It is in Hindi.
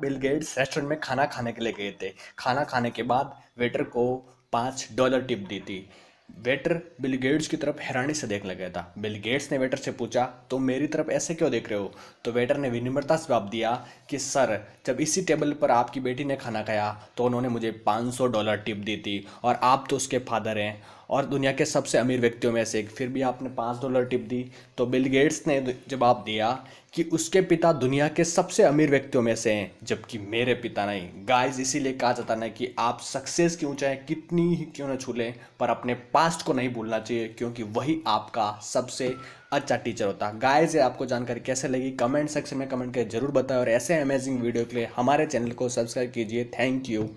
बिल गेट्स रेस्टोरेंट में खाना खाने के लिए गए थे खाना खाने के बाद वेटर को पाँच डॉलर टिप दी थी वेटर बिल गेट्स की तरफ हैरानी से देखने लगा था बिल गेट्स ने वेटर से पूछा तुम तो मेरी तरफ ऐसे क्यों देख रहे हो तो वेटर ने विनम्रता से जवाब दिया कि सर जब इसी टेबल पर आपकी बेटी ने खाना खाया तो उन्होंने मुझे 500 डॉलर टिप दी थी और आप तो उसके फादर हैं और दुनिया के सबसे अमीर व्यक्तियों में से एक फिर भी आपने पाँच डॉलर टिप दी तो बिल गेट्स ने जवाब दिया कि उसके पिता दुनिया के सबसे अमीर व्यक्तियों में से हैं जबकि मेरे पिता नहीं गाइस इसीलिए कहा जाता ना कि आप सक्सेस क्यों चाहें कितनी ही क्यों ना छू लें पर अपने पास्ट को नहीं भूलना चाहिए क्योंकि वही आपका सबसे अच्छा टीचर होता गाइस ये आपको जानकारी कैसे लगी कमेंट सेक्शन में कमेंट करके जरूर बताएं और ऐसे अमेजिंग वीडियो के लिए हमारे चैनल को सब्सक्राइब कीजिए थैंक यू